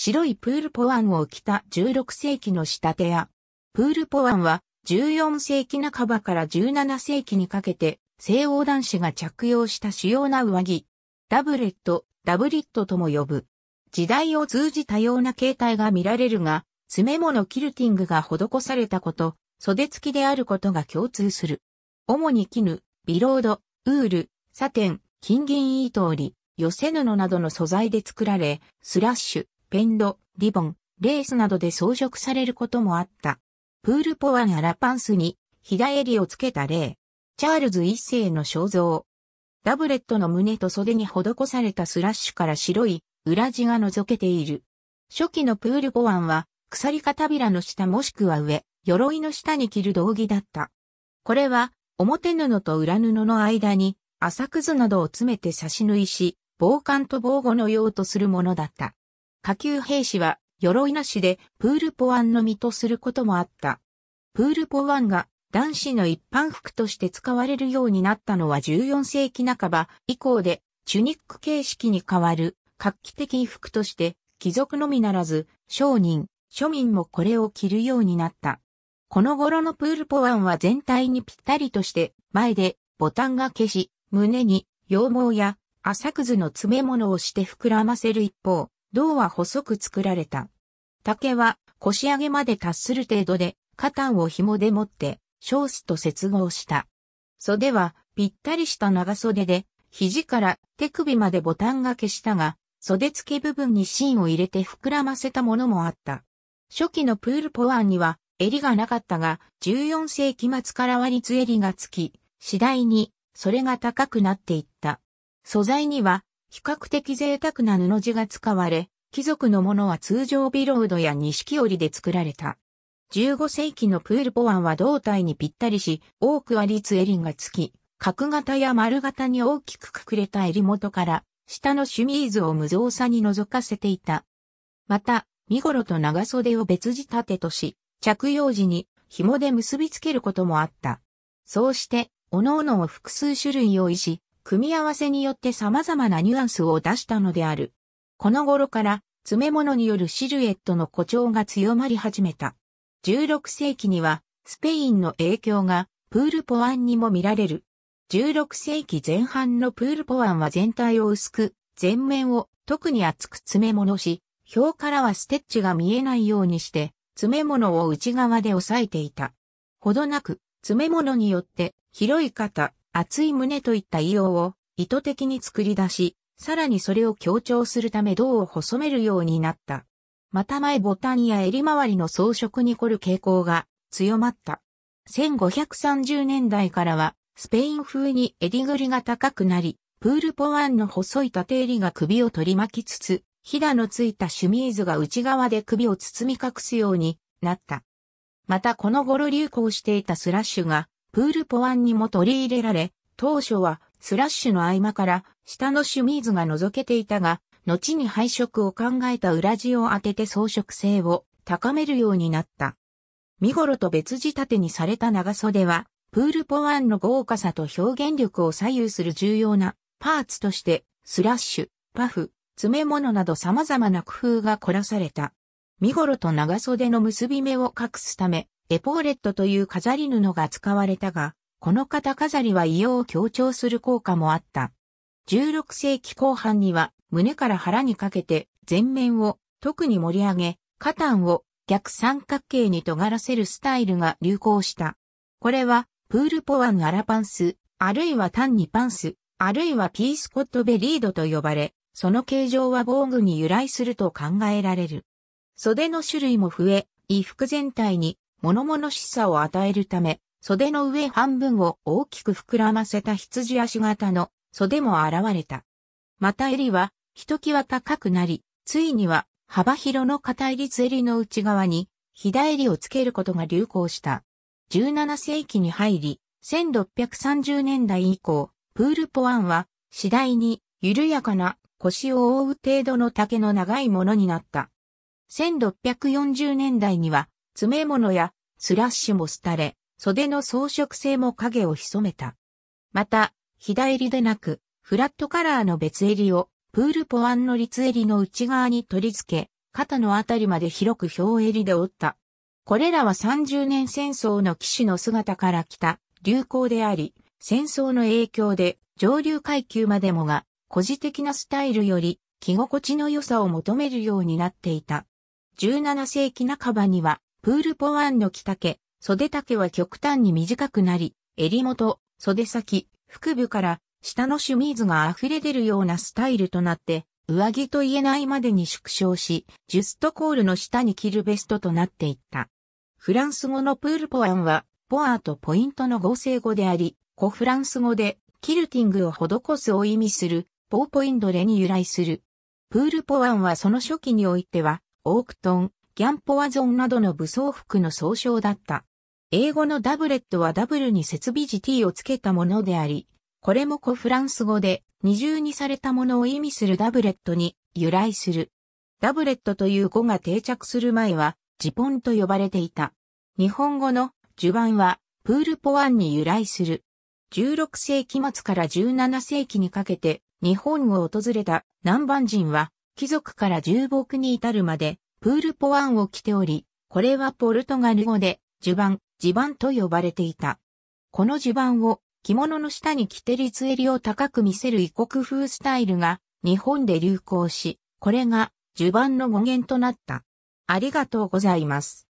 白いプールポワンを着た16世紀の仕立て屋。プールポワンは14世紀半ばから17世紀にかけて西欧男子が着用した主要な上着。ダブレット、ダブリットとも呼ぶ。時代を通じ多様な形態が見られるが、詰め物キルティングが施されたこと、袖付きであることが共通する。主に絹、ビロード、ウール、サテン、金銀糸織、寄せ布などの素材で作られ、スラッシュ、ペンド、リボン、レースなどで装飾されることもあった。プールポワン・アラパンスに、左襟をつけた例。チャールズ一世の肖像。ダブレットの胸と袖に施されたスラッシュから白い裏地が覗けている。初期のプールポワンは、鎖片びらの下もしくは上、鎧の下に着る道着だった。これは、表布と裏布の間に、浅くずなどを詰めて差し縫いし、防寒と防護の用とするものだった。下級兵士は、鎧なしでプールポワンの身とすることもあった。プールポワンが男子の一般服として使われるようになったのは14世紀半ば以降で、チュニック形式に変わる画期的衣服として、貴族のみならず、商人、庶民もこれを着るようになった。この頃のプールポワンは全体にぴったりとして、前でボタンが消し、胸に羊毛や浅くずの詰め物をして膨らませる一方、銅は細く作られた。竹は腰上げまで達する程度で、肩を紐で持って、ショースと接合した。袖はぴったりした長袖で、肘から手首までボタンが消したが、袖付け部分に芯を入れて膨らませたものもあった。初期のプールポワンには襟がなかったが、14世紀末から割りつ襟がつき、次第にそれが高くなっていった。素材には比較的贅沢な布地が使われ、貴族のものは通常ビロードや錦織で作られた。15世紀のプールポワンは胴体にぴったりし、多くは立ンがつき、角型や丸型に大きくくくれた襟元から、下のシュミーズを無造作に覗かせていた。また、身頃と長袖を別仕立てとし、着用時に紐で結びつけることもあった。そうして、各々を複数種類用意し、組み合わせによって様々なニュアンスを出したのである。この頃から詰め物によるシルエットの誇張が強まり始めた。16世紀にはスペインの影響がプールポワンにも見られる。16世紀前半のプールポワンは全体を薄く、全面を特に厚く詰め物し、表からはステッチが見えないようにして、詰め物を内側で押さえていた。ほどなく、詰め物によって、広い肩、熱い胸といった異様を意図的に作り出し、さらにそれを強調するため銅を細めるようになった。また前ボタンや襟周りの装飾に凝る傾向が強まった。1530年代からはスペイン風に襟ぐりが高くなり、プールポワンの細い縦襟が首を取り巻きつつ、ひだのついたシュミーズが内側で首を包み隠すようになった。またこの頃流行していたスラッシュがプールポワンにも取り入れられ、当初はスラッシュの合間から下のシュミーズが覗けていたが、後に配色を考えた裏地を当てて装飾性を高めるようになった。見頃と別仕立てにされた長袖は、プールポワンの豪華さと表現力を左右する重要なパーツとして、スラッシュ、パフ、詰め物など様々な工夫が凝らされた。見頃と長袖の結び目を隠すため、エポーレットという飾り布が使われたが、この型飾りは異様を強調する効果もあった。16世紀後半には胸から腹にかけて前面を特に盛り上げ、肩を逆三角形に尖らせるスタイルが流行した。これはプールポワンアラパンス、あるいは単にパンス、あるいはピースコットベリードと呼ばれ、その形状は防具に由来すると考えられる。袖の種類も増え、衣服全体に物々しさを与えるため、袖の上半分を大きく膨らませた羊足型の袖も現れた。また襟は、ひときわ高くなり、ついには幅広の肩襟つ襟の内側に、左襟をつけることが流行した。17世紀に入り、1630年代以降、プールポアンは次第に緩やかな腰を覆う程度の丈の長いものになった。1640年代には詰め物やスラッシュも廃れ、袖の装飾性も影を潜めた。また、左襟でなく、フラットカラーの別襟を、プールポワンの立襟の内側に取り付け、肩のあたりまで広く表襟で折った。これらは30年戦争の騎士の姿から来た流行であり、戦争の影響で上流階級までもが、個人的なスタイルより着心地の良さを求めるようになっていた。17世紀半ばにはプールポワンの着丈、袖丈は極端に短くなり、襟元、袖先、腹部から下のシュミーズが溢れ出るようなスタイルとなって、上着と言えないまでに縮小し、ジュストコールの下に着るベストとなっていった。フランス語のプールポワンは、ポアーとポイントの合成語であり、古フランス語で、キルティングを施すを意味する、ポーポインドレに由来する。プールポワンはその初期においては、オークトン、ギャンポワゾンなどの武装服の総称だった。英語のダブレットはダブルに設備時 t をつけたものであり、これも古フランス語で二重にされたものを意味するダブレットに由来する。ダブレットという語が定着する前はジポンと呼ばれていた。日本語のジュバンはプールポワンに由来する。16世紀末から17世紀にかけて日本を訪れた南蛮人は貴族から重木に至るまでプールポワンを着ており、これはポルトガル語で、襦袢、地盤と呼ばれていた。この地盤を着物の下に着て立襟を高く見せる異国風スタイルが日本で流行し、これがバンの語源となった。ありがとうございます。